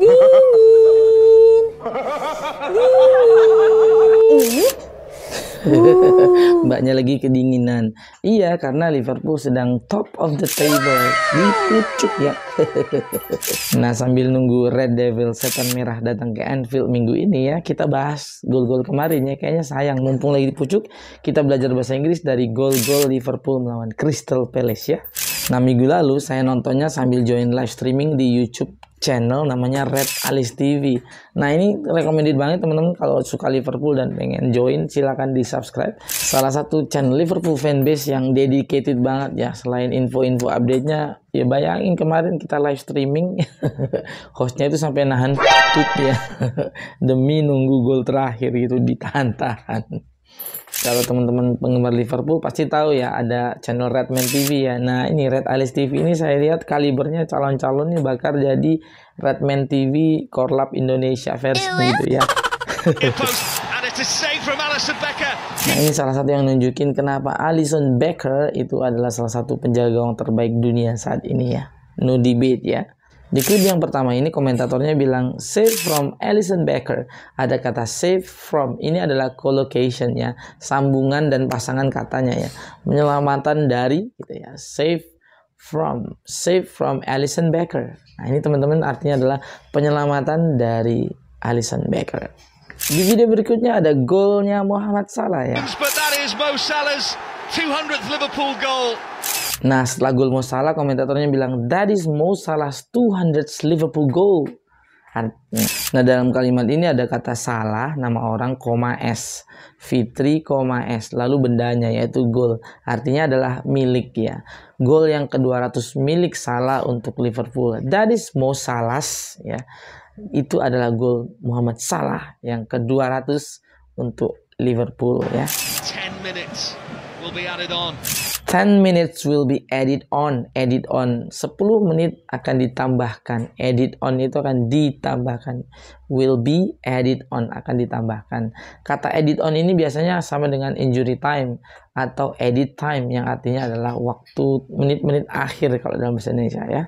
Dingin. Dingin. Mbaknya lagi kedinginan. Iya, karena Liverpool sedang top of the table. pucuk ya. nah, sambil nunggu Red Devil setan merah datang ke Anfield minggu ini ya, kita bahas gol-gol kemarin ya. Kayaknya sayang, mumpung lagi dipucuk, kita belajar bahasa Inggris dari gol-gol Liverpool melawan Crystal Palace ya. Nah, minggu lalu saya nontonnya sambil join live streaming di YouTube channel namanya Red Alice TV. Nah ini recommended banget teman-teman kalau suka Liverpool dan pengen join silahkan di subscribe. Salah satu channel Liverpool fanbase yang dedicated banget ya selain info-info update-nya ya bayangin kemarin kita live streaming hostnya itu sampai nahan kick ya demi nunggu gol terakhir gitu ditahan-tahan kalau teman-teman penggemar Liverpool pasti tahu ya ada channel Redman TV ya. Nah ini Red Alice TV ini saya lihat kalibernya calon-calonnya bakar jadi Redman TV Korlap Indonesia versi gitu ya. nah ini salah satu yang nunjukin kenapa Alison Becker itu adalah salah satu penjaga gawang terbaik dunia saat ini ya. No debate ya. Di klip yang pertama ini komentatornya bilang save from Alison Becker. Ada kata save from ini adalah collocation ya, sambungan dan pasangan katanya ya. Penyelamatan dari gitu ya. Save from save from Alison Becker. Nah, ini teman-teman artinya adalah penyelamatan dari Alison Becker. Di video berikutnya ada golnya Muhammad Salah ya. But that is Mo Salah's 200 Liverpool goal. Nah, setelah gol Mo Salah, komentatornya bilang, That is Mo Salah's 200 Liverpool goal. Nah, dalam kalimat ini ada kata salah, nama orang, koma S. Fitri, koma S. Lalu bendanya, yaitu gol. Artinya adalah milik ya. Gol yang ke-200 milik salah untuk Liverpool. That is Mo Salah's. Ya. Itu adalah gol Muhammad Salah yang ke-200 untuk Liverpool ya. 10 minutes will be added on. 10 minutes will be added on. Added on 10 menit akan ditambahkan. Added on itu akan ditambahkan. Will be added on akan ditambahkan. Kata added on ini biasanya sama dengan injury time atau edit time yang artinya adalah waktu menit-menit akhir kalau dalam bahasa Indonesia ya.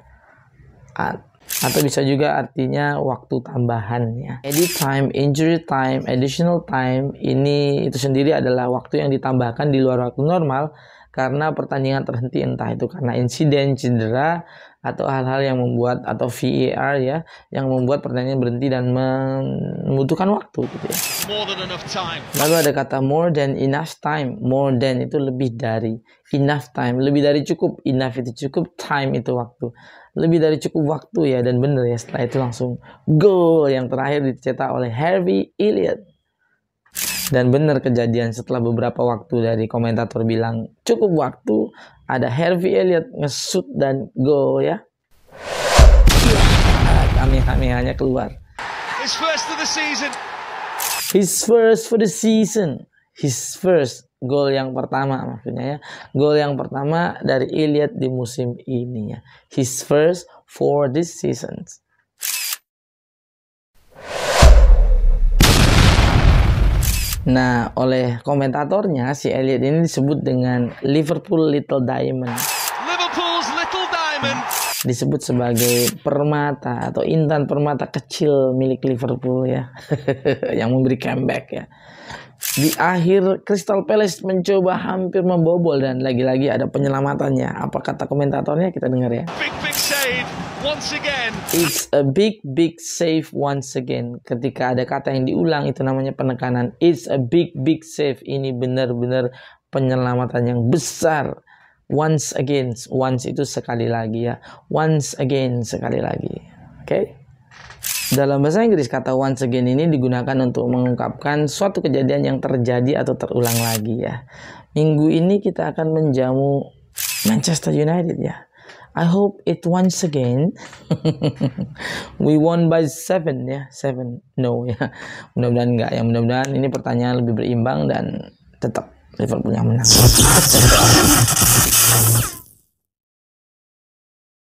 Atau bisa juga artinya waktu tambahannya. Edit time, injury time, additional time ini itu sendiri adalah waktu yang ditambahkan di luar waktu normal karena pertandingan terhenti entah itu karena insiden cedera atau hal-hal yang membuat atau VAR ya yang membuat pertandingan berhenti dan membutuhkan waktu gitu ya. Lalu ada kata more than enough time. More than itu lebih dari enough time, lebih dari cukup. Enough itu cukup, time itu waktu. Lebih dari cukup waktu ya dan bener ya setelah itu langsung goal yang terakhir dicetak oleh Harvey Elliott. Dan benar kejadian setelah beberapa waktu dari komentator bilang cukup waktu ada Harvey Elliott ngesut dan go ya. Kami-kami keluar. His first of the season. His first for the season. His first gol yang pertama maksudnya ya. Gol yang pertama dari Elliott di musim ini ya. His first for this season. Nah, oleh komentatornya si Elliot ini disebut dengan Liverpool Little Diamond. Liverpool's Little Diamond disebut sebagai permata atau intan permata kecil milik Liverpool ya yang memberi comeback ya. Di akhir Crystal Palace mencoba hampir membobol dan lagi-lagi ada penyelamatannya. Apa kata komentatornya kita dengar ya once again. It's a big big save once again. Ketika ada kata yang diulang itu namanya penekanan. It's a big big save. Ini benar-benar penyelamatan yang besar. Once again, once itu sekali lagi ya. Once again sekali lagi. Oke? Okay? Dalam bahasa Inggris, kata once again ini digunakan untuk mengungkapkan suatu kejadian yang terjadi atau terulang lagi ya. Minggu ini kita akan menjamu Manchester United ya. I hope it once again. we won by seven ya, yeah. seven. No ya, yeah. mudah-mudahan enggak ya. Mudah-mudahan ini pertanyaan lebih berimbang dan tetap Liverpool yang menang.